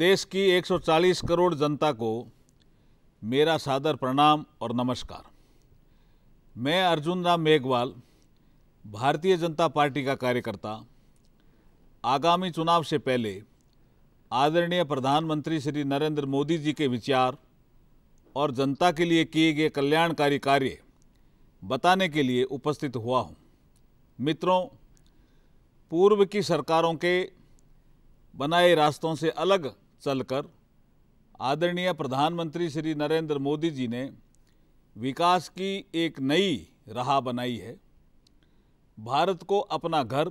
देश की 140 करोड़ जनता को मेरा सादर प्रणाम और नमस्कार मैं अर्जुन राम मेघवाल भारतीय जनता पार्टी का कार्यकर्ता आगामी चुनाव से पहले आदरणीय प्रधानमंत्री श्री नरेंद्र मोदी जी के विचार और जनता के लिए किए गए कल्याणकारी कार्य बताने के लिए उपस्थित हुआ हूँ मित्रों पूर्व की सरकारों के बनाए रास्तों से अलग चलकर आदरणीय प्रधानमंत्री श्री नरेंद्र मोदी जी ने विकास की एक नई राह बनाई है भारत को अपना घर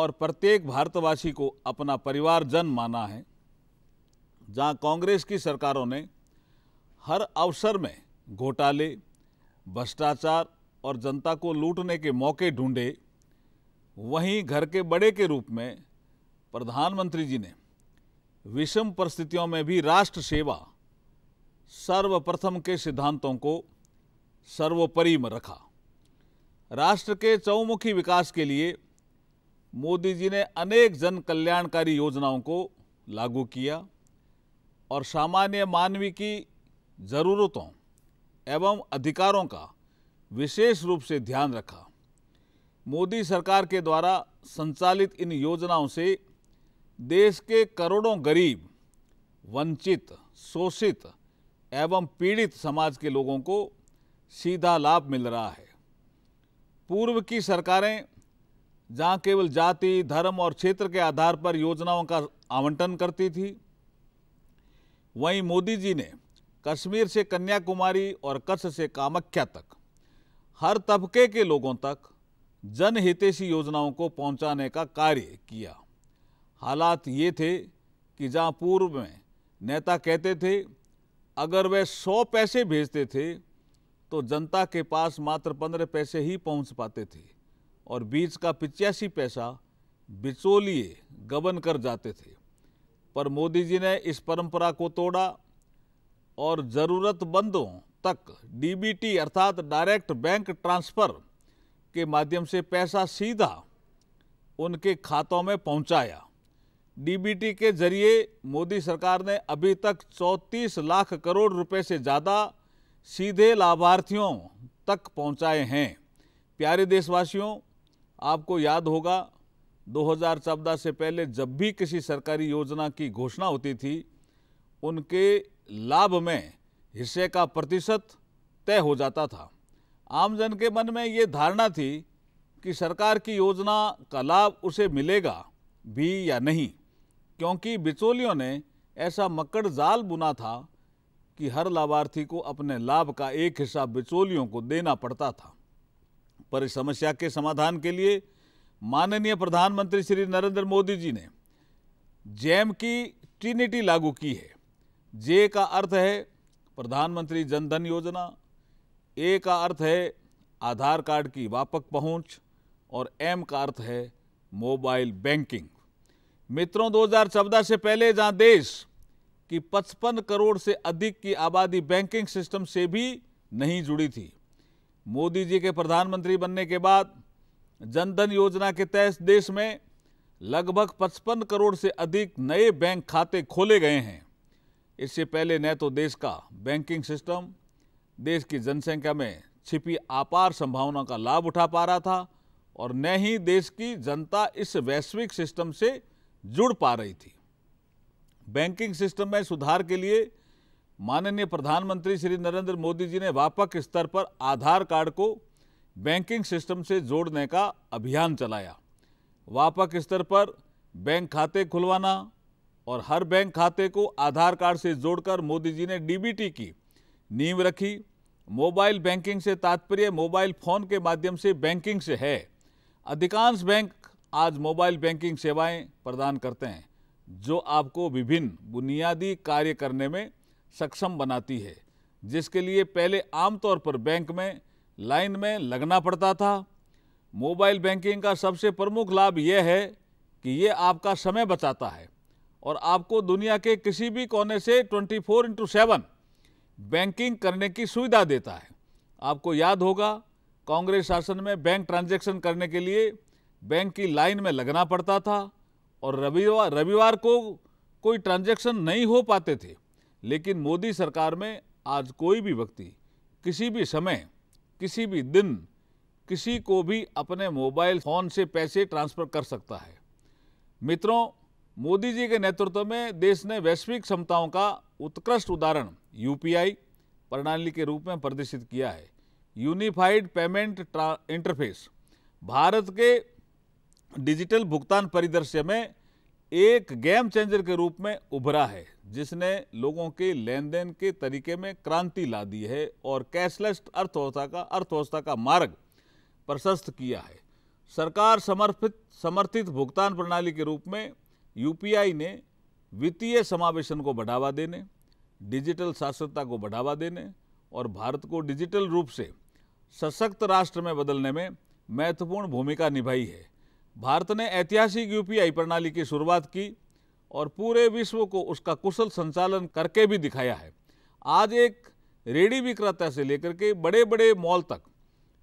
और प्रत्येक भारतवासी को अपना परिवार जन माना है जहां कांग्रेस की सरकारों ने हर अवसर में घोटाले भ्रष्टाचार और जनता को लूटने के मौके ढूंढे वहीं घर के बड़े के रूप में प्रधानमंत्री जी ने विषम परिस्थितियों में भी राष्ट्र सेवा सर्वप्रथम के सिद्धांतों को सर्वोपरि में रखा राष्ट्र के चौमुखी विकास के लिए मोदी जी ने अनेक जन कल्याणकारी योजनाओं को लागू किया और सामान्य मानवी की ज़रूरतों एवं अधिकारों का विशेष रूप से ध्यान रखा मोदी सरकार के द्वारा संचालित इन योजनाओं से देश के करोड़ों गरीब वंचित शोषित एवं पीड़ित समाज के लोगों को सीधा लाभ मिल रहा है पूर्व की सरकारें जहां केवल जाति धर्म और क्षेत्र के आधार पर योजनाओं का आवंटन करती थी वहीं मोदी जी ने कश्मीर से कन्याकुमारी और कच्छ से कामख्या तक हर तबके के लोगों तक जनहितेशी योजनाओं को पहुंचाने का कार्य किया हालात ये थे कि जहाँ पूर्व में नेता कहते थे अगर वे सौ पैसे भेजते थे तो जनता के पास मात्र पंद्रह पैसे ही पहुंच पाते थे और बीच का पिचासी पैसा बिचौलिए गबन कर जाते थे पर मोदी जी ने इस परंपरा को तोड़ा और ज़रूरतमंदों तक डीबीटी अर्थात डायरेक्ट बैंक ट्रांसफ़र के माध्यम से पैसा सीधा उनके खातों में पहुंचाया डीबीटी के जरिए मोदी सरकार ने अभी तक 34 लाख करोड़ रुपए से ज़्यादा सीधे लाभार्थियों तक पहुंचाए हैं प्यारे देशवासियों आपको याद होगा 2014 से पहले जब भी किसी सरकारी योजना की घोषणा होती थी उनके लाभ में हिस्से का प्रतिशत तय हो जाता था आमजन के मन में ये धारणा थी कि सरकार की योजना का लाभ उसे मिलेगा भी या नहीं क्योंकि बिचौलियों ने ऐसा मकड़ जाल बुना था कि हर लाभार्थी को अपने लाभ का एक हिस्सा बिचौलियों को देना पड़ता था पर इस समस्या के समाधान के लिए माननीय प्रधानमंत्री श्री नरेंद्र मोदी जी ने जैम की ट्रिनिटी लागू की है जे का अर्थ है प्रधानमंत्री जनधन योजना ए का अर्थ है आधार कार्ड की व्यापक पहुंच और एम का अर्थ है मोबाइल बैंकिंग मित्रों 2014 से पहले जहां देश की 55 करोड़ से अधिक की आबादी बैंकिंग सिस्टम से भी नहीं जुड़ी थी मोदी जी के प्रधानमंत्री बनने के बाद जनधन योजना के तहत देश में लगभग 55 करोड़ से अधिक नए बैंक खाते खोले गए हैं इससे पहले न तो देश का बैंकिंग सिस्टम देश की जनसंख्या में छिपी आपार संभावना का लाभ उठा पा रहा था और न ही देश की जनता इस वैश्विक सिस्टम से जुड़ पा रही थी बैंकिंग सिस्टम में सुधार के लिए माननीय प्रधानमंत्री श्री नरेंद्र मोदी जी ने व्यापक स्तर पर आधार कार्ड को बैंकिंग सिस्टम से जोड़ने का अभियान चलाया व्यापक स्तर पर बैंक खाते खुलवाना और हर बैंक खाते को आधार कार्ड से जोड़कर मोदी जी ने डीबीटी की नींव रखी मोबाइल बैंकिंग से तात्पर्य मोबाइल फ़ोन के माध्यम से बैंकिंग से है अधिकांश बैंक आज मोबाइल बैंकिंग सेवाएं प्रदान करते हैं जो आपको विभिन्न बुनियादी कार्य करने में सक्षम बनाती है जिसके लिए पहले आमतौर पर बैंक में लाइन में लगना पड़ता था मोबाइल बैंकिंग का सबसे प्रमुख लाभ यह है कि ये आपका समय बचाता है और आपको दुनिया के किसी भी कोने से 24 फोर इंटू सेवन बैंकिंग करने की सुविधा देता है आपको याद होगा कांग्रेस शासन में बैंक ट्रांजैक्शन करने के लिए बैंक की लाइन में लगना पड़ता था और रविवार रविवार को कोई ट्रांजैक्शन नहीं हो पाते थे लेकिन मोदी सरकार में आज कोई भी व्यक्ति किसी भी समय किसी भी दिन किसी को भी अपने मोबाइल फ़ोन से पैसे ट्रांसफ़र कर सकता है मित्रों मोदी जी के नेतृत्व में देश ने वैश्विक क्षमताओं का उत्कृष्ट उदाहरण यूपीआई प्रणाली के रूप में प्रदर्शित किया है यूनिफाइड पेमेंट इंटरफेस भारत के डिजिटल भुगतान परिदृश्य में एक गेम चेंजर के रूप में उभरा है जिसने लोगों के लेन देन के तरीके में क्रांति ला दी है और कैशलेस अर्थव्यवस्था का अर्थव्यवस्था का मार्ग प्रशस्त किया है सरकार समर्पित समर्थित भुगतान प्रणाली के रूप में यूपीआई ने वित्तीय समावेशन को बढ़ावा देने डिजिटल साक्षरता को बढ़ावा देने और भारत को डिजिटल रूप से सशक्त राष्ट्र में बदलने में महत्वपूर्ण भूमिका निभाई है भारत ने ऐतिहासिक यूपीआई प्रणाली की शुरुआत की और पूरे विश्व को उसका कुशल संचालन करके भी दिखाया है आज एक रेडी विक्रेता से लेकर के बड़े बड़े मॉल तक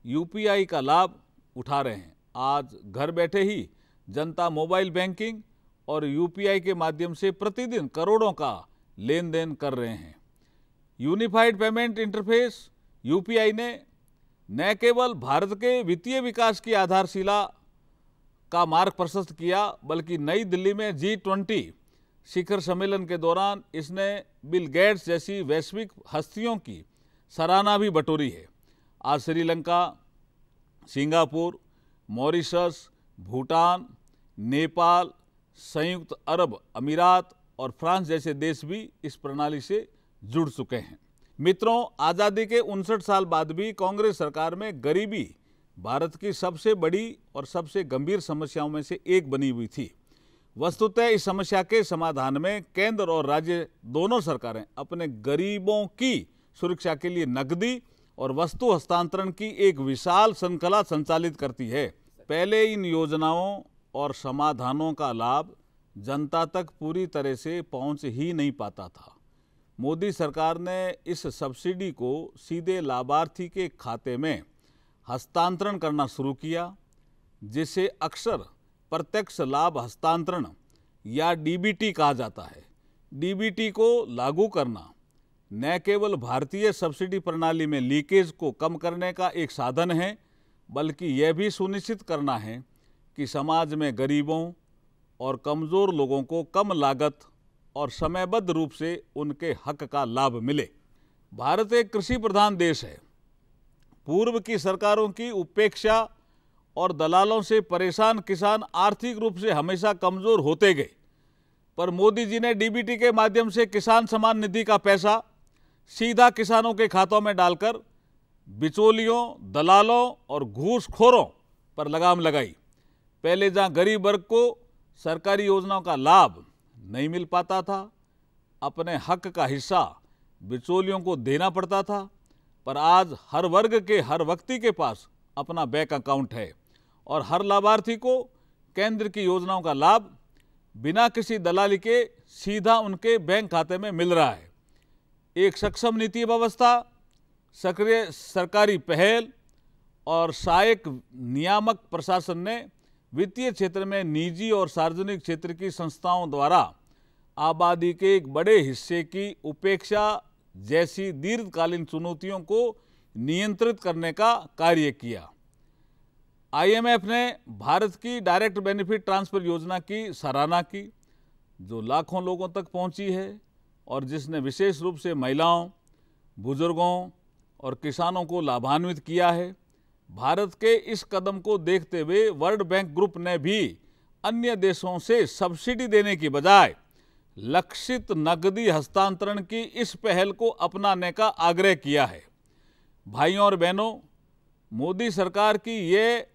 यूपीआई का लाभ उठा रहे हैं आज घर बैठे ही जनता मोबाइल बैंकिंग और यूपीआई के माध्यम से प्रतिदिन करोड़ों का लेन देन कर रहे हैं यूनिफाइड पेमेंट इंटरफेस यूपीआई ने न केवल भारत के वित्तीय विकास की आधारशिला का मार्ग प्रशस्त किया बल्कि नई दिल्ली में जी ट्वेंटी शिखर सम्मेलन के दौरान इसने बिल गेट्स जैसी वैश्विक हस्तियों की सराहना भी बटोरी है आज श्रीलंका सिंगापुर मॉरिशस भूटान नेपाल संयुक्त अरब अमीरात और फ्रांस जैसे देश भी इस प्रणाली से जुड़ चुके हैं मित्रों आज़ादी के उनसठ साल बाद भी कांग्रेस सरकार में गरीबी भारत की सबसे बड़ी और सबसे गंभीर समस्याओं में से एक बनी हुई थी वस्तुतः इस समस्या के समाधान में केंद्र और राज्य दोनों सरकारें अपने गरीबों की सुरक्षा के लिए नकदी और वस्तु हस्तांतरण की एक विशाल श्रृंखला संचालित करती है पहले इन योजनाओं और समाधानों का लाभ जनता तक पूरी तरह से पहुंच ही नहीं पाता था मोदी सरकार ने इस सब्सिडी को सीधे लाभार्थी के खाते में हस्तांतरण करना शुरू किया जिसे अक्सर प्रत्यक्ष लाभ हस्तांतरण या डीबीटी कहा जाता है डीबीटी को लागू करना न केवल भारतीय सब्सिडी प्रणाली में लीकेज को कम करने का एक साधन है बल्कि यह भी सुनिश्चित करना है कि समाज में गरीबों और कमज़ोर लोगों को कम लागत और समयबद्ध रूप से उनके हक का लाभ मिले भारत एक कृषि प्रधान देश है पूर्व की सरकारों की उपेक्षा और दलालों से परेशान किसान आर्थिक रूप से हमेशा कमज़ोर होते गए पर मोदी जी ने डीबीटी के माध्यम से किसान सम्मान निधि का पैसा सीधा किसानों के खातों में डालकर बिचौलियों दलालों और घूसखोरों पर लगाम लगाई पहले जहां गरीब वर्ग को सरकारी योजनाओं का लाभ नहीं मिल पाता था अपने हक का हिस्सा बिचौलियों को देना पड़ता था पर आज हर वर्ग के हर व्यक्ति के पास अपना बैंक अकाउंट है और हर लाभार्थी को केंद्र की योजनाओं का लाभ बिना किसी दलाली के सीधा उनके बैंक खाते में मिल रहा है एक सक्षम नीति व्यवस्था सक्रिय सरकारी पहल और सहायक नियामक प्रशासन ने वित्तीय क्षेत्र में निजी और सार्वजनिक क्षेत्र की संस्थाओं द्वारा आबादी के एक बड़े हिस्से की उपेक्षा जैसी दीर्घकालीन चुनौतियों को नियंत्रित करने का कार्य किया आईएमएफ ने भारत की डायरेक्ट बेनिफिट ट्रांसफर योजना की सराहना की जो लाखों लोगों तक पहुंची है और जिसने विशेष रूप से महिलाओं बुजुर्गों और किसानों को लाभान्वित किया है भारत के इस कदम को देखते हुए वर्ल्ड बैंक ग्रुप ने भी अन्य देशों से सब्सिडी देने की बजाय लक्षित नकदी हस्तांतरण की इस पहल को अपनाने का आग्रह किया है भाइयों और बहनों मोदी सरकार की ये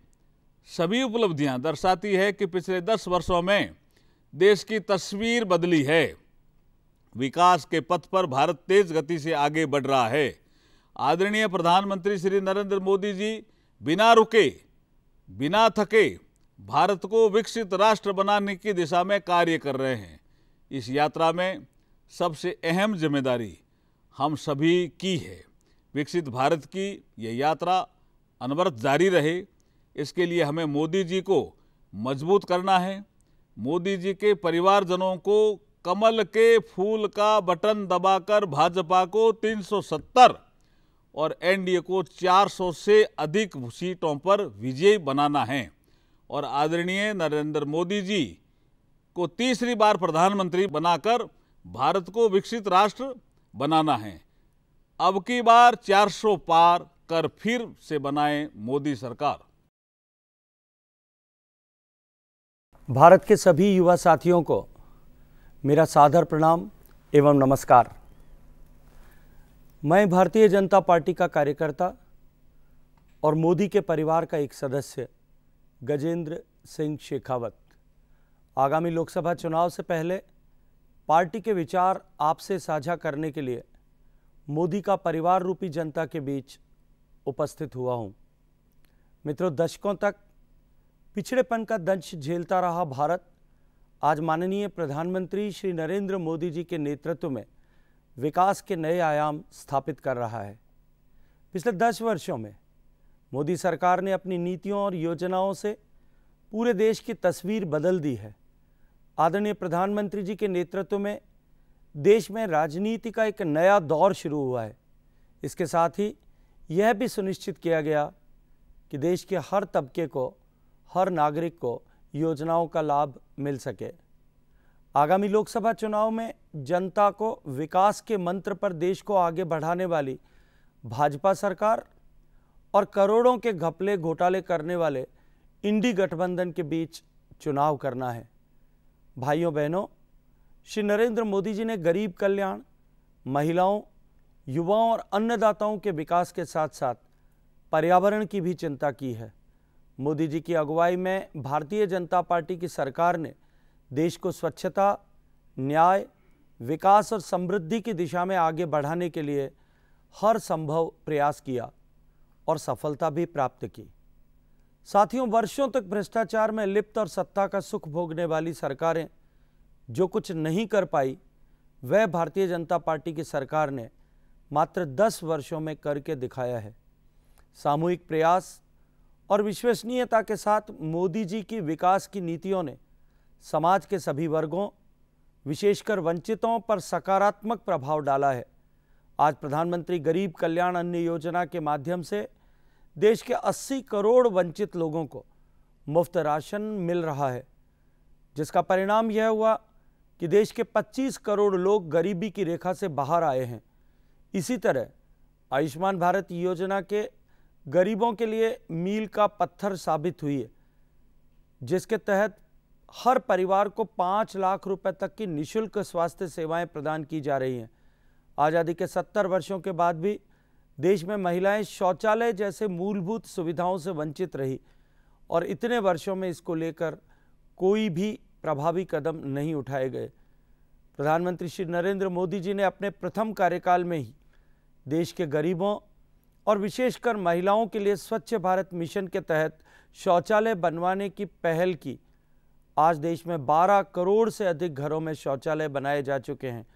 सभी उपलब्धियां दर्शाती है कि पिछले दस वर्षों में देश की तस्वीर बदली है विकास के पथ पर भारत तेज गति से आगे बढ़ रहा है आदरणीय प्रधानमंत्री श्री नरेंद्र मोदी जी बिना रुके बिना थके भारत को विकसित राष्ट्र बनाने की दिशा में कार्य कर रहे हैं इस यात्रा में सबसे अहम जिम्मेदारी हम सभी की है विकसित भारत की यह यात्रा अनवरत जारी रहे इसके लिए हमें मोदी जी को मजबूत करना है मोदी जी के परिवारजनों को कमल के फूल का बटन दबाकर भाजपा को 370 और एनडीए को 400 से अधिक सीटों पर विजयी बनाना है और आदरणीय नरेंद्र मोदी जी को तीसरी बार प्रधानमंत्री बनाकर भारत को विकसित राष्ट्र बनाना है अब की बार 400 पार कर फिर से बनाए मोदी सरकार भारत के सभी युवा साथियों को मेरा सादर प्रणाम एवं नमस्कार मैं भारतीय जनता पार्टी का कार्यकर्ता और मोदी के परिवार का एक सदस्य गजेंद्र सिंह शेखावत आगामी लोकसभा चुनाव से पहले पार्टी के विचार आपसे साझा करने के लिए मोदी का परिवार रूपी जनता के बीच उपस्थित हुआ हूं मित्रों दशकों तक पिछड़ेपन का दंश झेलता रहा भारत आज माननीय प्रधानमंत्री श्री नरेंद्र मोदी जी के नेतृत्व में विकास के नए आयाम स्थापित कर रहा है पिछले दस वर्षों में मोदी सरकार ने अपनी नीतियों और योजनाओं से पूरे देश की तस्वीर बदल दी है आदरणीय प्रधानमंत्री जी के नेतृत्व में देश में राजनीति का एक नया दौर शुरू हुआ है इसके साथ ही यह भी सुनिश्चित किया गया कि देश के हर तबके को हर नागरिक को योजनाओं का लाभ मिल सके आगामी लोकसभा चुनाव में जनता को विकास के मंत्र पर देश को आगे बढ़ाने वाली भाजपा सरकार और करोड़ों के घपले घोटाले करने वाले इंडी गठबंधन के बीच चुनाव करना है भाइयों बहनों श्री नरेंद्र मोदी जी ने गरीब कल्याण महिलाओं युवाओं और अन्नदाताओं के विकास के साथ साथ पर्यावरण की भी चिंता की है मोदी जी की अगुवाई में भारतीय जनता पार्टी की सरकार ने देश को स्वच्छता न्याय विकास और समृद्धि की दिशा में आगे बढ़ाने के लिए हर संभव प्रयास किया और सफलता भी प्राप्त की साथियों वर्षों तक भ्रष्टाचार में लिप्त और सत्ता का सुख भोगने वाली सरकारें जो कुछ नहीं कर पाई वह भारतीय जनता पार्टी की सरकार ने मात्र 10 वर्षों में करके दिखाया है सामूहिक प्रयास और विश्वसनीयता के साथ मोदी जी की विकास की नीतियों ने समाज के सभी वर्गों विशेषकर वंचितों पर सकारात्मक प्रभाव डाला है आज प्रधानमंत्री गरीब कल्याण अन्न योजना के माध्यम से देश के 80 करोड़ वंचित लोगों को मुफ्त राशन मिल रहा है जिसका परिणाम यह हुआ कि देश के 25 करोड़ लोग गरीबी की रेखा से बाहर आए हैं इसी तरह आयुष्मान भारत योजना के गरीबों के लिए मील का पत्थर साबित हुई है जिसके तहत हर परिवार को पाँच लाख रुपए तक की निशुल्क स्वास्थ्य सेवाएं प्रदान की जा रही हैं आज़ादी के सत्तर वर्षों के बाद भी देश में महिलाएं शौचालय जैसे मूलभूत सुविधाओं से वंचित रही और इतने वर्षों में इसको लेकर कोई भी प्रभावी कदम नहीं उठाए गए प्रधानमंत्री श्री नरेंद्र मोदी जी ने अपने प्रथम कार्यकाल में ही देश के गरीबों और विशेषकर महिलाओं के लिए स्वच्छ भारत मिशन के तहत शौचालय बनवाने की पहल की आज देश में 12 करोड़ से अधिक घरों में शौचालय बनाए जा चुके हैं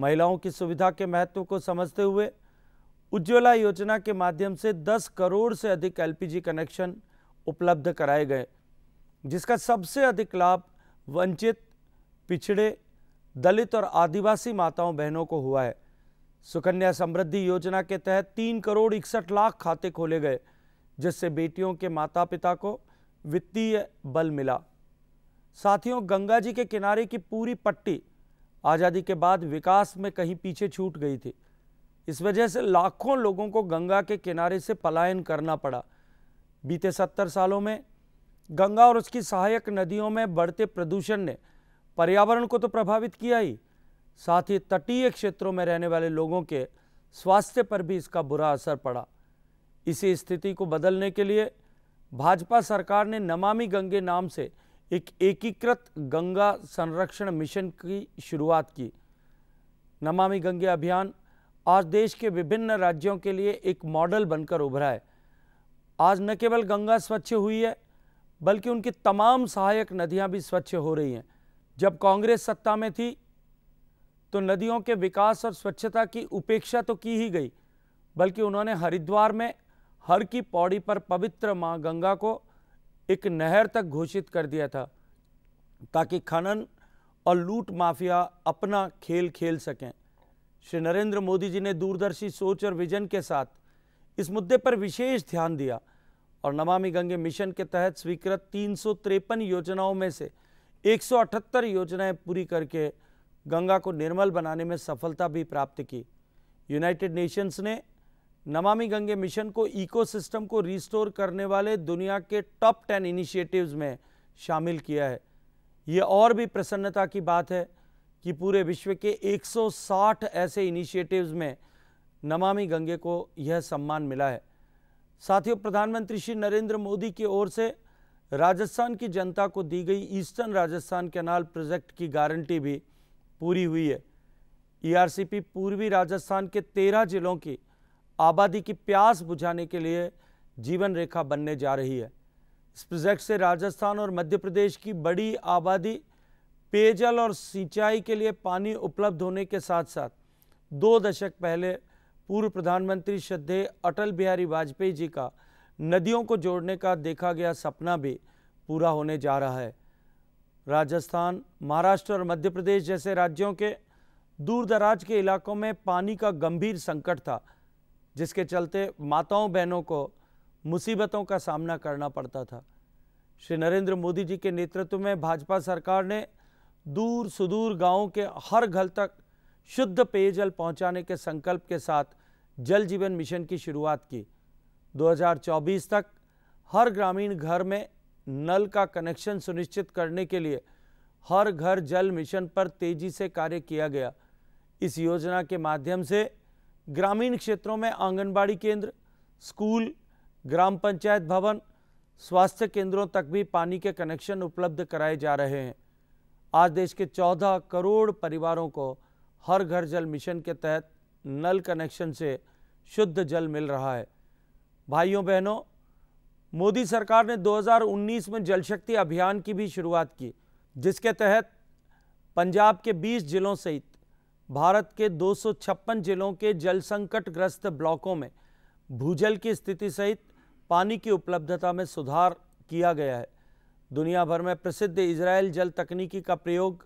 महिलाओं की सुविधा के महत्व को समझते हुए उज्ज्वला योजना के माध्यम से 10 करोड़ से अधिक एलपीजी कनेक्शन उपलब्ध कराए गए जिसका सबसे अधिक लाभ वंचित पिछड़े दलित और आदिवासी माताओं बहनों को हुआ है सुकन्या समृद्धि योजना के तहत तीन करोड़ इकसठ लाख खाते खोले गए जिससे बेटियों के माता पिता को वित्तीय बल मिला साथियों गंगा जी के किनारे की पूरी पट्टी आज़ादी के बाद विकास में कहीं पीछे छूट गई थी इस वजह से लाखों लोगों को गंगा के किनारे से पलायन करना पड़ा बीते सत्तर सालों में गंगा और उसकी सहायक नदियों में बढ़ते प्रदूषण ने पर्यावरण को तो प्रभावित किया ही साथ ही तटीय क्षेत्रों में रहने वाले लोगों के स्वास्थ्य पर भी इसका बुरा असर पड़ा इसी स्थिति को बदलने के लिए भाजपा सरकार ने नमामि गंगे नाम से एक एकीकृत गंगा संरक्षण मिशन की शुरुआत की नमामि गंगे अभियान आज देश के विभिन्न राज्यों के लिए एक मॉडल बनकर उभरा है आज न केवल गंगा स्वच्छ हुई है बल्कि उनकी तमाम सहायक नदियां भी स्वच्छ हो रही हैं जब कांग्रेस सत्ता में थी तो नदियों के विकास और स्वच्छता की उपेक्षा तो की ही गई बल्कि उन्होंने हरिद्वार में हर की पौड़ी पर पवित्र माँ गंगा को एक नहर तक घोषित कर दिया था ताकि खनन और लूट माफिया अपना खेल खेल सकें श्री नरेंद्र मोदी जी ने दूरदर्शी सोच और विजन के साथ इस मुद्दे पर विशेष ध्यान दिया और नमामि गंगे मिशन के तहत स्वीकृत तीन योजनाओं में से 178 योजनाएं पूरी करके गंगा को निर्मल बनाने में सफलता भी प्राप्त की यूनाइटेड नेशंस ने नमामि गंगे मिशन को इकोसिस्टम को रिस्टोर करने वाले दुनिया के टॉप टेन इनिशिएटिव्स में शामिल किया है ये और भी प्रसन्नता की बात है कि पूरे विश्व के 160 ऐसे इनिशिएटिव्स में नमामि गंगे को यह सम्मान मिला है साथियों प्रधानमंत्री श्री नरेंद्र मोदी की ओर से राजस्थान की जनता को दी गई ईस्टर्न राजस्थान कैनाल प्रोजेक्ट की गारंटी भी पूरी हुई है ईआरसीपी e पूर्वी राजस्थान के तेरह जिलों की आबादी की प्यास बुझाने के लिए जीवन रेखा बनने जा रही है इस प्रोजेक्ट से राजस्थान और मध्य प्रदेश की बड़ी आबादी पेयजल और सिंचाई के लिए पानी उपलब्ध होने के साथ साथ दो दशक पहले पूर्व प्रधानमंत्री श्रद्धे अटल बिहारी वाजपेयी जी का नदियों को जोड़ने का देखा गया सपना भी पूरा होने जा रहा है राजस्थान महाराष्ट्र और मध्य प्रदेश जैसे राज्यों के दूर दराज के इलाकों में पानी का गंभीर संकट था जिसके चलते माताओं बहनों को मुसीबतों का सामना करना पड़ता था श्री नरेंद्र मोदी जी के नेतृत्व में भाजपा सरकार ने दूर सुदूर गांवों के हर घर तक शुद्ध पेयजल पहुंचाने के संकल्प के साथ जल जीवन मिशन की शुरुआत की 2024 तक हर ग्रामीण घर में नल का कनेक्शन सुनिश्चित करने के लिए हर घर जल मिशन पर तेजी से कार्य किया गया इस योजना के माध्यम से ग्रामीण क्षेत्रों में आंगनबाड़ी केंद्र स्कूल ग्राम पंचायत भवन स्वास्थ्य केंद्रों तक भी पानी के कनेक्शन उपलब्ध कराए जा रहे हैं आज देश के 14 करोड़ परिवारों को हर घर जल मिशन के तहत नल कनेक्शन से शुद्ध जल मिल रहा है भाइयों बहनों मोदी सरकार ने 2019 में जल शक्ति अभियान की भी शुरुआत की जिसके तहत पंजाब के 20 जिलों सहित भारत के दो जिलों के जल संकट ग्रस्त ब्लॉकों में भूजल की स्थिति सहित पानी की उपलब्धता में सुधार किया गया है दुनिया भर में प्रसिद्ध इसराइल जल तकनीकी का प्रयोग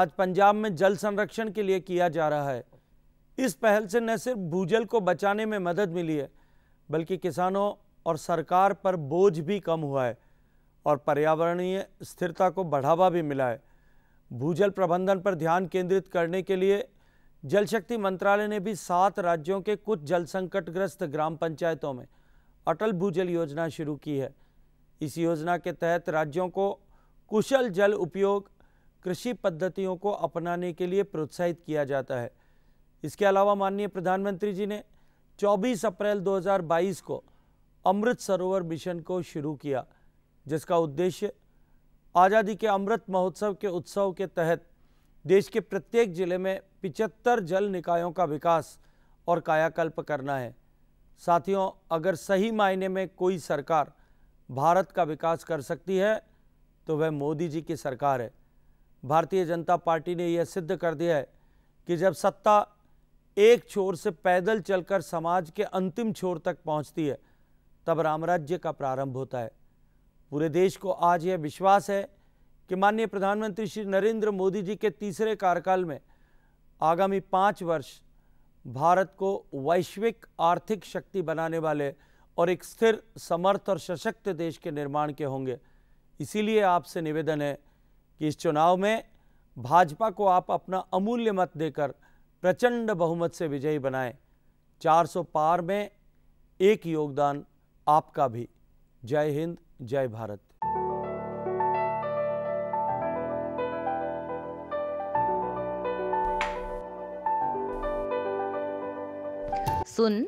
आज पंजाब में जल संरक्षण के लिए किया जा रहा है इस पहल से न सिर्फ भूजल को बचाने में मदद मिली है बल्कि किसानों और सरकार पर बोझ भी कम हुआ है और पर्यावरणीय स्थिरता को बढ़ावा भी मिला है भूजल प्रबंधन पर ध्यान केंद्रित करने के लिए जल शक्ति मंत्रालय ने भी सात राज्यों के कुछ जल संकटग्रस्त ग्राम पंचायतों में अटल भूजल योजना शुरू की है इस योजना के तहत राज्यों को कुशल जल उपयोग कृषि पद्धतियों को अपनाने के लिए प्रोत्साहित किया जाता है इसके अलावा माननीय प्रधानमंत्री जी ने 24 अप्रैल 2022 को अमृत सरोवर मिशन को शुरू किया जिसका उद्देश्य आज़ादी के अमृत महोत्सव के उत्सव के तहत देश के प्रत्येक जिले में 75 जल निकायों का विकास और कायाकल्प करना है साथियों अगर सही मायने में कोई सरकार भारत का विकास कर सकती है तो वह मोदी जी की सरकार है भारतीय जनता पार्टी ने यह सिद्ध कर दिया है कि जब सत्ता एक छोर से पैदल चलकर समाज के अंतिम छोर तक पहुंचती है तब रामराज्य का प्रारंभ होता है पूरे देश को आज यह विश्वास है कि माननीय प्रधानमंत्री श्री नरेंद्र मोदी जी के तीसरे कार्यकाल में आगामी पाँच वर्ष भारत को वैश्विक आर्थिक शक्ति बनाने वाले और एक स्थिर समर्थ और सशक्त देश के निर्माण के होंगे इसीलिए आपसे निवेदन है कि इस चुनाव में भाजपा को आप अपना अमूल्य मत देकर प्रचंड बहुमत से विजयी बनाएं 400 पार में एक योगदान आपका भी जय हिंद जय भारत सुन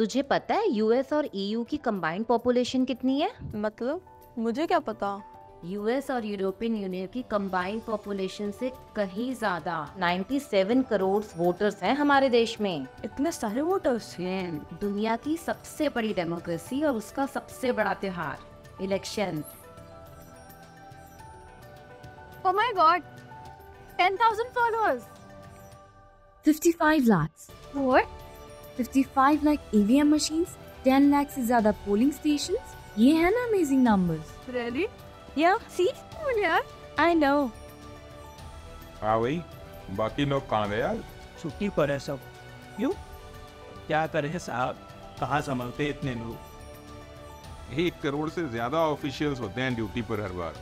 तुझे पता है यूएस और ईयू e की कंबाइंड पॉपुलेशन कितनी है मतलब मुझे क्या पता यूएस और यूरोपियन यूनियन की कंबाइंड पॉपुलेशन से कहीं ज्यादा 97 करोड़ वोटर्स हैं हमारे देश में इतने सारे वोटर्स हैं दुनिया की सबसे बड़ी डेमोक्रेसी और उसका सबसे बड़ा त्योहार election Oh my god! 10,000 followers! 55 lakhs. What? 55 lakh EVM machine 10 lakh से ज्यादा पोलिंग स्टेशन ये है ना अमेजिंग नंबर आई नो हाँ भाई बाकी लोग कहाँ गए यार छुट्टी पर है सब क्यों क्या कर रहे साहब कहाँ संभलते इतने लोग एक करोड़ से ज्यादा ऑफिशियल्स होते हैं ड्यूटी पर हर बार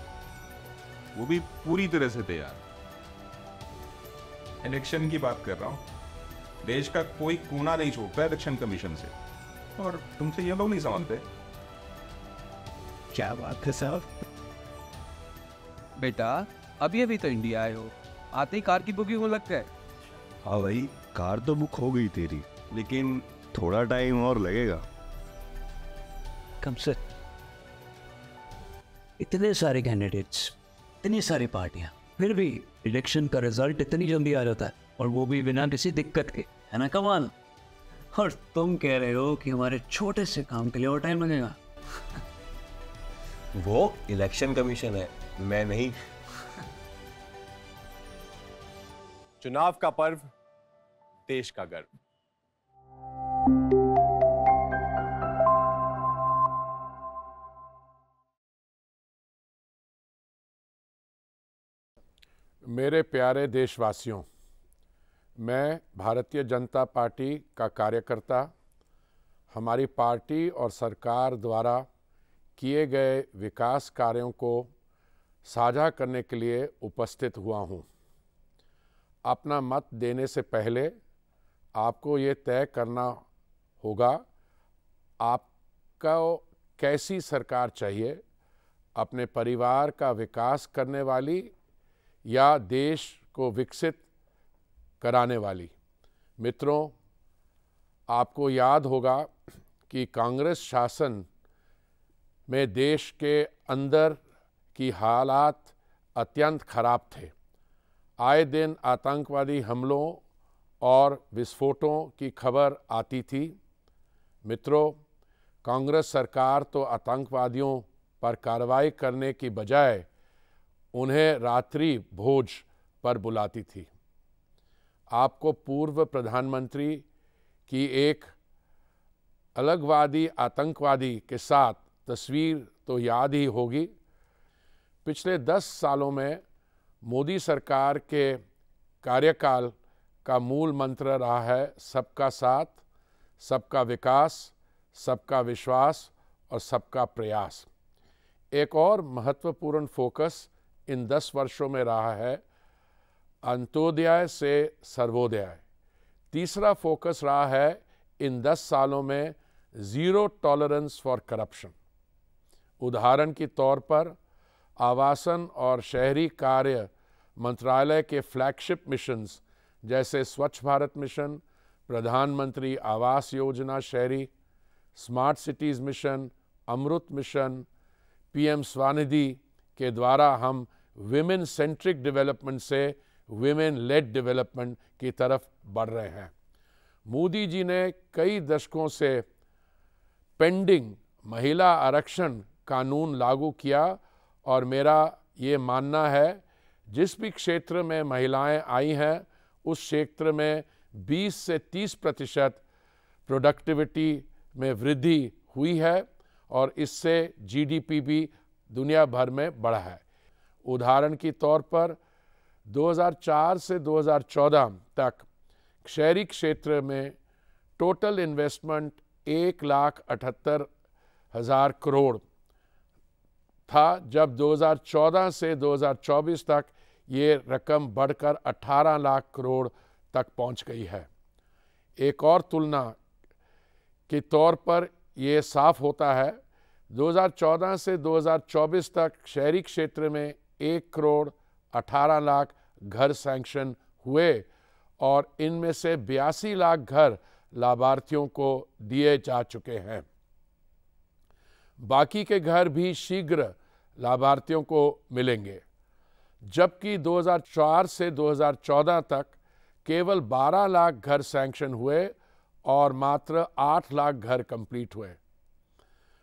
वो भी पूरी तरह से तैयार इलेक्शन की बात कर रहा हूँ देश का कोई कोना नहीं छोड़ता इलेक्शन कमीशन से और तुमसे ये लोग नहीं समझते क्या बात है साहब बेटा अभी अभी तो इंडिया आए हो आते ही कार की बुकिंग हो लगता है हाँ भाई कार तो बुक हो गई तेरी लेकिन थोड़ा टाइम और लगेगा कम से इतने सारे कैंडिडेट्स इतनी सारी पार्टियां फिर भी इलेक्शन का रिजल्ट इतनी जल्दी आ जाता है और वो भी बिना किसी दिक्कत के है ना कमाल और तुम कह रहे हो कि हमारे छोटे से काम के लिए और टाइम लगेगा वो इलेक्शन कमीशन है मैं नहीं चुनाव का पर्व देश का गर्व मेरे प्यारे देशवासियों मैं भारतीय जनता पार्टी का कार्यकर्ता हमारी पार्टी और सरकार द्वारा किए गए विकास कार्यों को साझा करने के लिए उपस्थित हुआ हूँ अपना मत देने से पहले आपको ये तय करना होगा आपका कैसी सरकार चाहिए अपने परिवार का विकास करने वाली या देश को विकसित कराने वाली मित्रों आपको याद होगा कि कांग्रेस शासन में देश के अंदर की हालात अत्यंत खराब थे आए दिन आतंकवादी हमलों और विस्फोटों की खबर आती थी मित्रों कांग्रेस सरकार तो आतंकवादियों पर कार्रवाई करने की बजाय उन्हें रात्रि भोज पर बुलाती थी आपको पूर्व प्रधानमंत्री की एक अलगवादी आतंकवादी के साथ तस्वीर तो याद ही होगी पिछले दस सालों में मोदी सरकार के कार्यकाल का मूल मंत्र रहा है सबका साथ सबका विकास सबका विश्वास और सबका प्रयास एक और महत्वपूर्ण फोकस इन दस वर्षों में रहा है अंत्योदय से सर्वोदय तीसरा फोकस रहा है इन दस सालों में ज़ीरो टॉलरेंस फॉर करप्शन उदाहरण के तौर पर आवासन और शहरी कार्य मंत्रालय के फ्लैगशिप मिशंस जैसे स्वच्छ भारत मिशन प्रधानमंत्री आवास योजना शहरी smart cities mission Amrut mission PM SVANidhi के द्वारा हम विमेन सेंट्रिक डेवलपमेंट से वीमेन लेड डेवलपमेंट की तरफ बढ़ रहे हैं मोदी जी ने कई दशकों से पेंडिंग महिला आरक्षण कानून लागू किया और मेरा ये मानना है जिस भी क्षेत्र में महिलाएं आई हैं उस क्षेत्र में 20 से 30 प्रतिशत प्रोडक्टिविटी में वृद्धि हुई है और इससे जीडीपी भी दुनिया भर में बढ़ा है उदाहरण के तौर पर 2004 से 2014 तक शहरी क्षेत्र में टोटल इन्वेस्टमेंट एक लाख अठहत्तर हज़ार करोड़ था जब 2014 से 2024 तक ये रकम बढ़कर 18 लाख करोड़ तक पहुंच गई है एक और तुलना के तौर पर ये साफ होता है 2014 से 2024 तक शहरी क्षेत्र में एक करोड़ 18 लाख घर सैंक्शन हुए और इनमें से बयासी लाख घर लाभार्थियों को दिए जा चुके हैं बाकी के घर भी शीघ्र लाभार्थियों को मिलेंगे जबकि 2004 से 2014 तक केवल 12 लाख घर सैंक्शन हुए और मात्र 8 लाख घर कंप्लीट हुए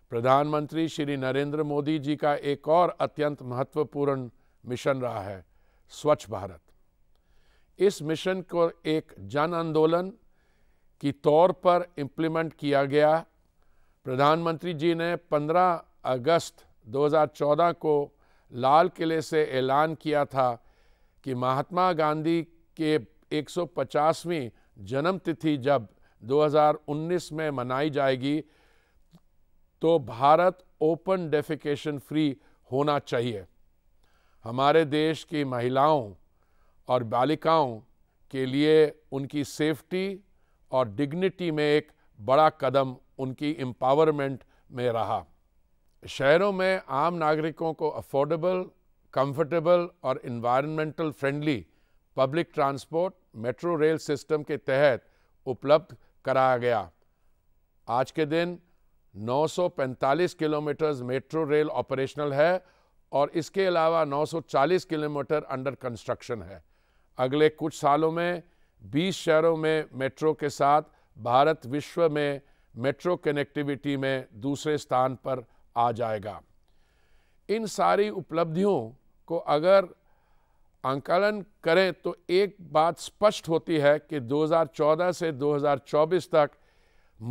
प्रधानमंत्री श्री नरेंद्र मोदी जी का एक और अत्यंत महत्वपूर्ण मिशन रहा है स्वच्छ भारत इस मिशन को एक जन आंदोलन की तौर पर इम्प्लीमेंट किया गया प्रधानमंत्री जी ने 15 अगस्त 2014 को लाल किले से ऐलान किया था कि महात्मा गांधी के 150वीं जन्मतिथि जब 2019 में मनाई जाएगी तो भारत ओपन डेफिकेशन फ्री होना चाहिए हमारे देश की महिलाओं और बालिकाओं के लिए उनकी सेफ्टी और डिग्निटी में एक बड़ा कदम उनकी एम्पावरमेंट में रहा शहरों में आम नागरिकों को अफोर्डेबल कंफर्टेबल और environmental friendly public transport metro rail system के तहत उपलब्ध कराया गया आज के दिन 945 किलोमीटर्स मेट्रो रेल ऑपरेशनल है और इसके अलावा 940 किलोमीटर अंडर कंस्ट्रक्शन है अगले कुछ सालों में 20 शहरों में मेट्रो के साथ भारत विश्व में मेट्रो कनेक्टिविटी में दूसरे स्थान पर आ जाएगा इन सारी उपलब्धियों को अगर आंकलन करें तो एक बात स्पष्ट होती है कि 2014 से 2024 तक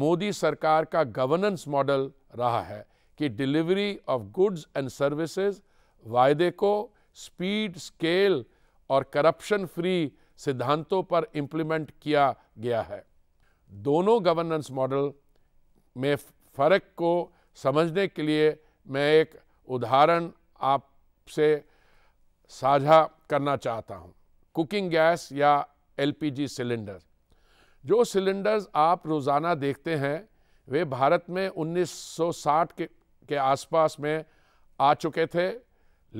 मोदी सरकार का गवर्नेंस मॉडल रहा है कि delivery of goods and services वायदे को स्पीड स्केल और करप्शन फ्री सिद्धांतों पर इम्प्लीमेंट किया गया है दोनों गवर्नेंस मॉडल में फ़र्क को समझने के लिए मैं एक उदाहरण आपसे साझा करना चाहता हूँ कुकिंग गैस या एलपीजी सिलेंडर जो सिलेंडर्स आप रोज़ाना देखते हैं वे भारत में 1960 के, के आसपास में आ चुके थे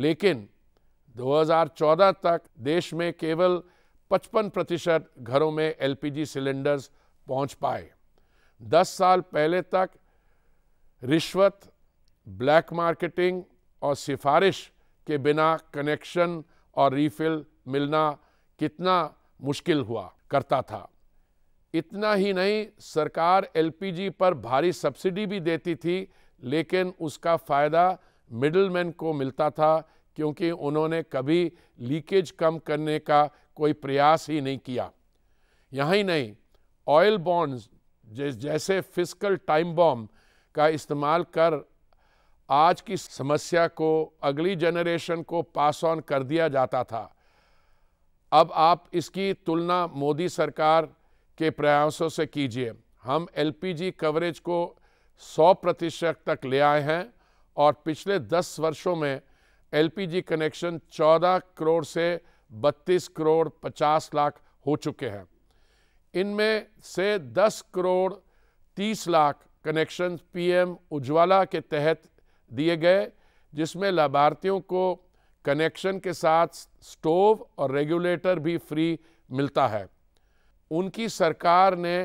लेकिन 2014 तक देश में केवल 55 प्रतिशत घरों में एलपीजी सिलेंडर्स पहुंच पाए 10 साल पहले तक रिश्वत ब्लैक मार्केटिंग और सिफारिश के बिना कनेक्शन और रिफिल मिलना कितना मुश्किल हुआ करता था इतना ही नहीं सरकार एलपीजी पर भारी सब्सिडी भी देती थी लेकिन उसका फ़ायदा मिडलमैन को मिलता था क्योंकि उन्होंने कभी लीकेज कम करने का कोई प्रयास ही नहीं किया यहाँ ही नहीं ऑयल बॉन्ड्स जैसे फिजिकल टाइम बॉम्ब का इस्तेमाल कर आज की समस्या को अगली जनरेशन को पास ऑन कर दिया जाता था अब आप इसकी तुलना मोदी सरकार के प्रयासों से कीजिए हम एलपीजी कवरेज को 100 प्रतिशत तक ले आए हैं और पिछले 10 वर्षों में एलपीजी कनेक्शन 14 करोड़ से 32 करोड़ 50 लाख हो चुके हैं इनमें से 10 करोड़ 30 लाख कनेक्शन पीएम उज्ज्वला के तहत दिए गए जिसमें लाभार्थियों को कनेक्शन के साथ स्टोव और रेगुलेटर भी फ्री मिलता है उनकी सरकार ने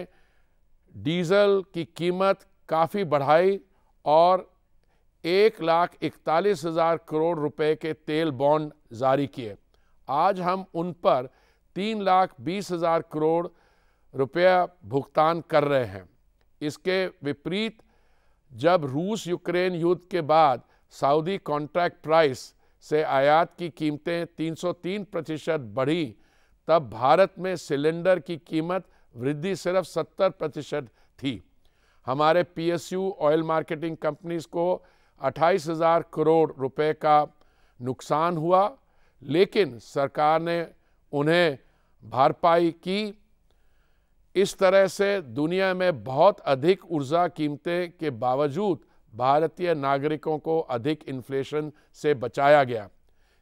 डीजल की कीमत काफ़ी बढ़ाई और एक लाख इकतालीस हज़ार करोड़ रुपए के तेल बॉन्ड जारी किए आज हम उन पर तीन लाख बीस हज़ार करोड़ रुपया भुगतान कर रहे हैं इसके विपरीत जब रूस यूक्रेन युद्ध के बाद सऊदी कॉन्ट्रैक्ट प्राइस से आयात की कीमतें 303 प्रतिशत बढ़ी तब भारत में सिलेंडर की कीमत वृद्धि सिर्फ 70 प्रतिशत थी हमारे पीएसयू ऑयल मार्केटिंग कंपनीज को अट्ठाईस हज़ार करोड़ रुपए का नुकसान हुआ लेकिन सरकार ने उन्हें भरपाई की इस तरह से दुनिया में बहुत अधिक ऊर्जा कीमतें के बावजूद भारतीय नागरिकों को अधिक इन्फ्लेशन से बचाया गया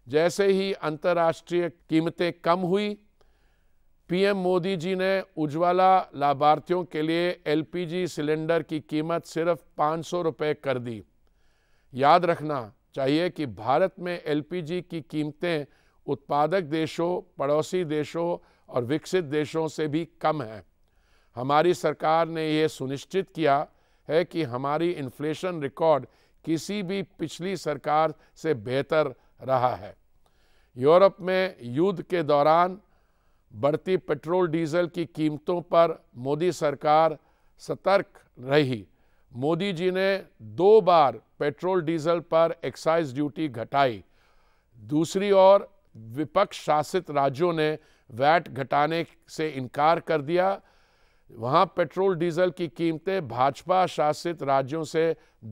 जैसे ही अंतर्राष्ट्रीय कीमतें कम हुई पीएम मोदी जी ने उज्ज्वला लाभार्थियों के लिए एलपीजी सिलेंडर की कीमत सिर्फ पाँच रुपए कर दी याद रखना चाहिए कि भारत में एलपीजी की कीमतें उत्पादक देशों पड़ोसी देशों और विकसित देशों से भी कम हैं हमारी सरकार ने यह सुनिश्चित किया है कि हमारी इन्फ्लेशन रिकॉर्ड किसी भी पिछली सरकार से बेहतर रहा है यूरोप में युद्ध के दौरान बढ़ती पेट्रोल डीजल की कीमतों पर मोदी सरकार सतर्क रही मोदी जी ने दो बार पेट्रोल डीजल पर एक्साइज ड्यूटी घटाई दूसरी ओर विपक्ष शासित राज्यों ने वैट घटाने से इनकार कर दिया वहां पेट्रोल डीजल की कीमतें भाजपा शासित राज्यों से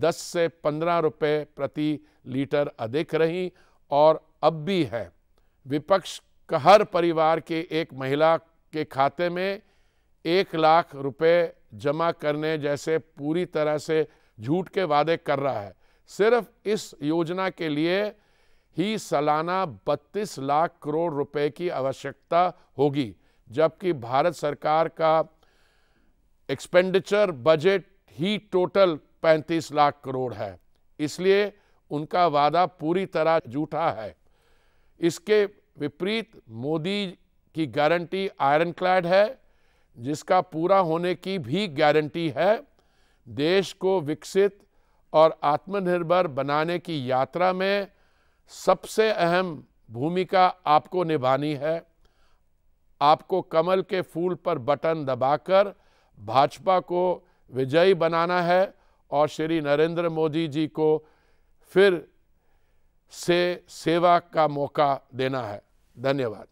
10 से 15 रुपए प्रति लीटर अधिक रहीं और अब भी है विपक्ष का हर परिवार के एक महिला के खाते में एक लाख रुपए जमा करने जैसे पूरी तरह से झूठ के वादे कर रहा है सिर्फ इस योजना के लिए ही सालाना 32 लाख करोड़ रुपए की आवश्यकता होगी जबकि भारत सरकार का एक्सपेंडिचर बजट ही टोटल 35 लाख करोड़ है इसलिए उनका वादा पूरी तरह झूठा है इसके विपरीत मोदी की गारंटी आयरन क्लैड है जिसका पूरा होने की भी गारंटी है देश को विकसित और आत्मनिर्भर बनाने की यात्रा में सबसे अहम भूमिका आपको निभानी है आपको कमल के फूल पर बटन दबाकर भाजपा को विजयी बनाना है और श्री नरेंद्र मोदी जी को फिर से सेवा का मौका देना है धन्यवाद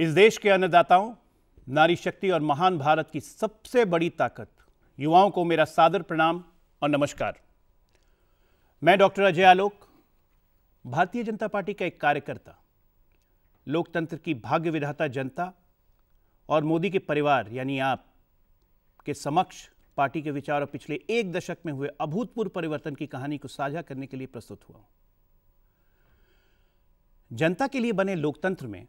इस देश के अन्नदाताओं नारी शक्ति और महान भारत की सबसे बड़ी ताकत युवाओं को मेरा सादर प्रणाम और नमस्कार मैं डॉक्टर अजय आलोक भारतीय जनता पार्टी का एक कार्यकर्ता लोकतंत्र की भाग्य विधाता जनता और मोदी के परिवार यानी आप के समक्ष पार्टी के विचार और पिछले एक दशक में हुए अभूतपूर्व परिवर्तन की कहानी को साझा करने के लिए प्रस्तुत हुआ हूं जनता के लिए बने लोकतंत्र में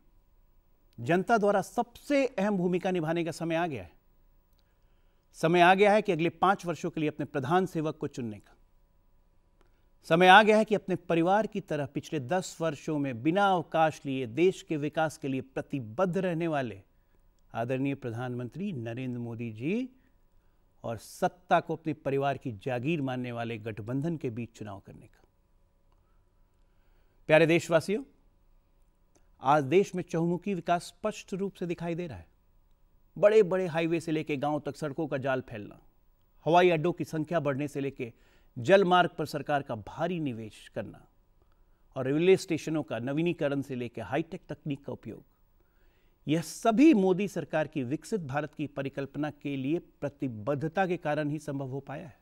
जनता द्वारा सबसे अहम भूमिका निभाने का समय आ गया है समय आ गया है कि अगले पांच वर्षों के लिए अपने प्रधान सेवक को चुनने का समय आ गया है कि अपने परिवार की तरह पिछले दस वर्षों में बिना अवकाश लिए देश के विकास के लिए प्रतिबद्ध रहने वाले आदरणीय प्रधानमंत्री नरेंद्र मोदी जी और सत्ता को अपने परिवार की जागीर मानने वाले गठबंधन के बीच चुनाव करने का प्यारे देशवासियों आज देश में चहुमुखी विकास स्पष्ट रूप से दिखाई दे रहा है बड़े बड़े हाईवे से लेकर गांव तक सड़कों का जाल फैलना हवाई अड्डों की संख्या बढ़ने से लेकर जल मार्ग पर सरकार का भारी निवेश करना और रेलवे स्टेशनों का नवीनीकरण से लेकर हाईटेक तकनीक का उपयोग यह सभी मोदी सरकार की विकसित भारत की परिकल्पना के लिए प्रतिबद्धता के कारण ही संभव हो पाया है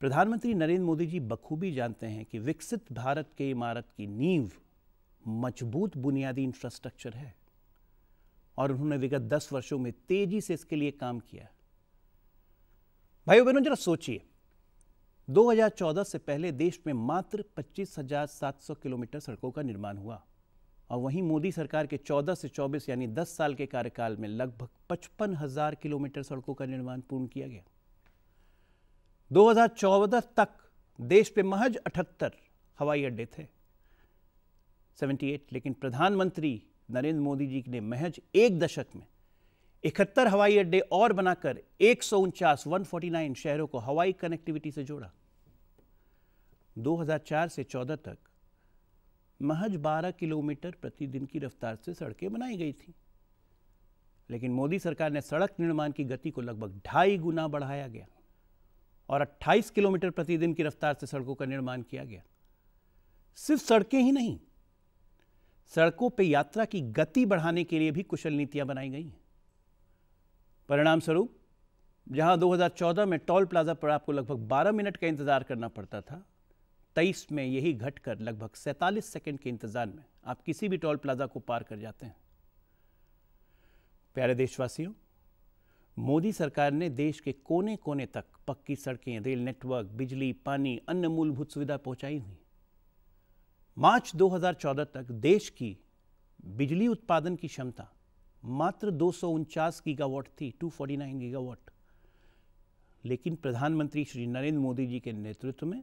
प्रधानमंत्री नरेंद्र मोदी जी बखूबी जानते हैं कि विकसित भारत के इमारत की नींव मजबूत बुनियादी इंफ्रास्ट्रक्चर है और उन्होंने विगत दस वर्षों में तेजी से इसके लिए काम किया भाइयों बहनों जरा सोचिए 2014 से पहले देश में मात्र 25,700 किलोमीटर सड़कों का निर्माण हुआ और वहीं मोदी सरकार के 14 से 24 यानी 10 साल के कार्यकाल में लगभग पचपन हजार किलोमीटर सड़कों का निर्माण पूर्ण किया गया 2014 तक देश पे महज अठहत्तर हवाई अड्डे थे 78 लेकिन प्रधानमंत्री नरेंद्र मोदी जी ने महज एक दशक में इकहत्तर हवाई अड्डे और बनाकर एक सौ उनचास वन शहरों को हवाई कनेक्टिविटी से जोड़ा 2004 से 14 तक महज 12 किलोमीटर प्रतिदिन की रफ्तार से सड़कें बनाई गई थी लेकिन मोदी सरकार ने सड़क निर्माण की गति को लगभग ढाई गुना बढ़ाया गया और 28 किलोमीटर प्रतिदिन की रफ्तार से सड़कों का निर्माण किया गया सिर्फ सड़कें ही नहीं सड़कों पर यात्रा की गति बढ़ाने के लिए भी कुशल नीतियां बनाई गई हैं परिणाम स्वरूप जहां 2014 में टोल प्लाजा पर आपको लगभग 12 मिनट का इंतज़ार करना पड़ता था तेईस में यही घटकर लगभग सैंतालीस सेकेंड के इंतज़ार में आप किसी भी टोल प्लाजा को पार कर जाते हैं प्यारे देशवासियों मोदी सरकार ने देश के कोने कोने तक पक्की सड़कें रेल नेटवर्क बिजली पानी अन्य मूलभूत सुविधा पहुंचाई हुई मार्च 2014 तक देश की बिजली उत्पादन की क्षमता मात्र दो गीगावाट थी 249 गीगावाट लेकिन प्रधानमंत्री श्री नरेंद्र मोदी जी के नेतृत्व में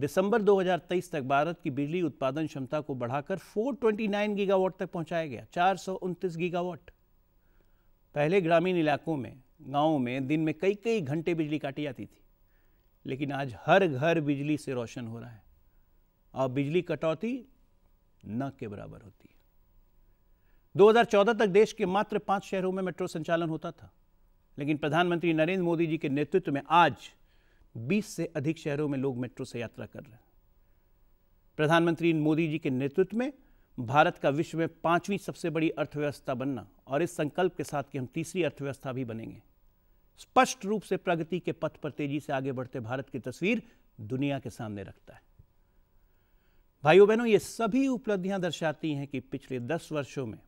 दिसंबर 2023 तक भारत की बिजली उत्पादन क्षमता को बढ़ाकर 429 गीगावाट तक पहुंचाया गया चार गीगावाट पहले ग्रामीण इलाकों में गाँव में दिन में कई कई घंटे बिजली काटी जाती थी लेकिन आज हर घर बिजली से रोशन हो रहा है और बिजली कटौती न के बराबर होती है 2014 तक देश के मात्र पांच शहरों में मेट्रो संचालन होता था लेकिन प्रधानमंत्री नरेंद्र मोदी जी के नेतृत्व में आज 20 से अधिक शहरों में लोग मेट्रो से यात्रा कर रहे हैं प्रधानमंत्री मोदी जी के नेतृत्व में भारत का विश्व में पांचवी सबसे बड़ी अर्थव्यवस्था बनना और इस संकल्प के साथ कि हम तीसरी अर्थव्यवस्था भी बनेंगे स्पष्ट रूप से प्रगति के पथ पर तेजी से आगे बढ़ते भारत की तस्वीर दुनिया के सामने रखता है भाइयों बहनों ये सभी उपलब्धियां दर्शाती हैं कि पिछले दस वर्षों में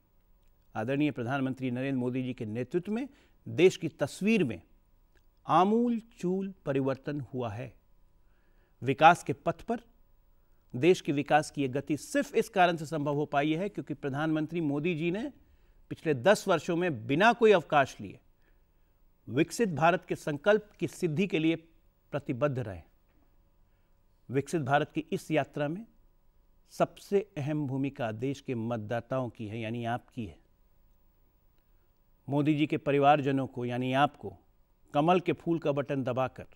आदरणीय प्रधानमंत्री नरेंद्र मोदी जी के नेतृत्व में देश की तस्वीर में आमूल चूल परिवर्तन हुआ है विकास के पथ पर देश के विकास की यह गति सिर्फ इस कारण से संभव हो पाई है क्योंकि प्रधानमंत्री मोदी जी ने पिछले दस वर्षों में बिना कोई अवकाश लिए विकसित भारत के संकल्प की सिद्धि के लिए प्रतिबद्ध रहे विकसित भारत की इस यात्रा में सबसे अहम भूमिका देश के मतदाताओं की है यानी आपकी है मोदी जी के परिवारजनों को यानी आपको कमल के फूल का बटन दबाकर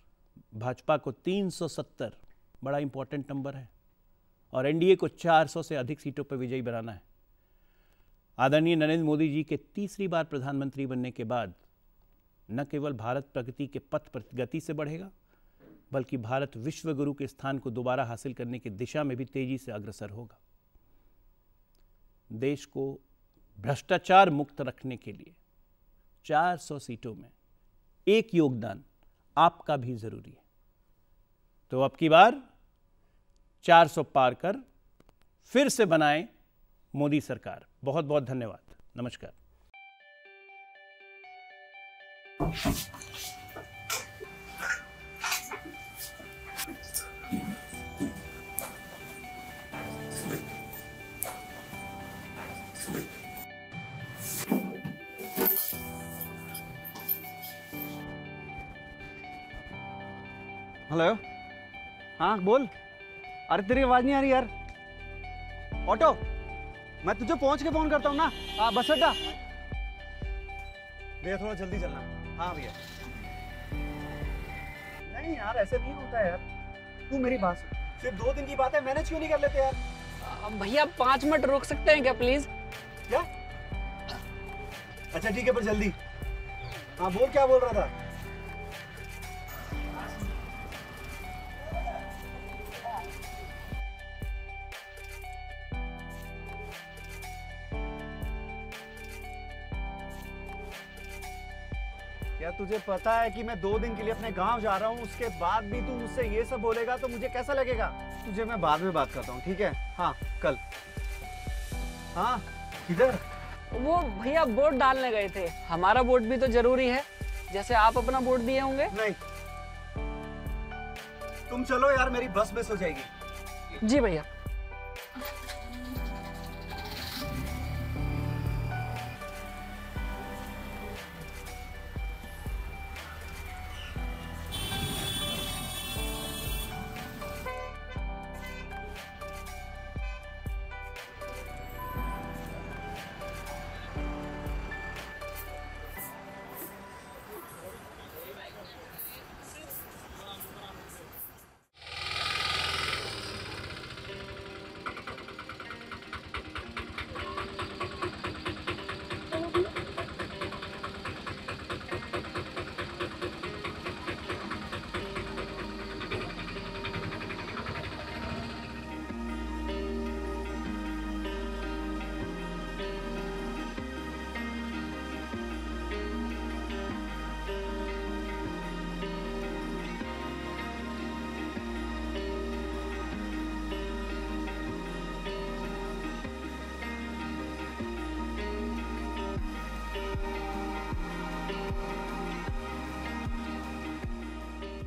भाजपा को 370 बड़ा इंपॉर्टेंट नंबर है और एनडीए को 400 से अधिक सीटों पर विजयी बनाना है आदरणीय नरेंद्र मोदी जी के तीसरी बार प्रधानमंत्री बनने के बाद न केवल भारत प्रगति के पथ पर गति से बढ़ेगा बल्कि भारत गुरु के स्थान को दोबारा हासिल करने की दिशा में भी तेजी से अग्रसर होगा देश को भ्रष्टाचार मुक्त रखने के लिए 400 सीटों में एक योगदान आपका भी जरूरी है तो अब की बार 400 पार कर फिर से बनाए मोदी सरकार बहुत बहुत धन्यवाद नमस्कार हेलो हाँ बोल अरे तेरी आवाज़ नहीं आ रही यार ऑटो मैं तुझे पहुंच के फोन करता हूँ ना आ, हाँ, बस अड्डा भैया थोड़ा जल्दी चलना हाँ भैया नहीं यार ऐसे नहीं होता यार तू मेरी बात सुन सिर्फ दो दिन की बात है मैनेज क्यों नहीं कर लेते यार भैया पांच मिनट रोक सकते हैं क्या प्लीज क्या अच्छा ठीक है पर जल्दी हाँ बोल क्या बोल रहा था क्या तुझे पता है कि मैं दो दिन के लिए अपने गांव जा रहा हूँ उसके बाद भी तू मुझसे ये सब बोलेगा तो मुझे कैसा लगेगा तुझे मैं बाद में बात करता हूँ ठीक है हाँ कल हाँ किधर वो भैया वोट डालने गए थे हमारा वोट भी तो जरूरी है जैसे आप अपना वोट दिए होंगे नहीं तुम चलो यार मेरी बस मिस हो जाएगी जी भैया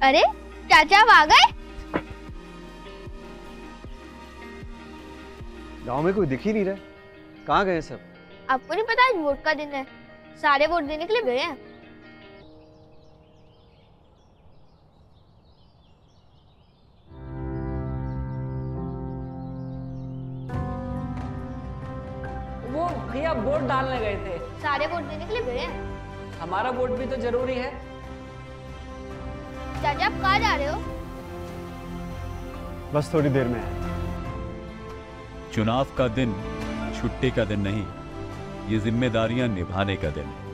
अरे चाचा आ गए गांव में कोई दिख ही नहीं रहा कहाँ गए सब आपको नहीं पता आज वोट का दिन है सारे वोट देने के लिए गए हैं वो भैया वोट डालने गए थे सारे वोट देने के लिए गए हैं हमारा वोट भी तो जरूरी है राजा आप कहा जा रहे हो बस थोड़ी देर में चुनाव का दिन छुट्टी का दिन नहीं ये जिम्मेदारियां निभाने का दिन है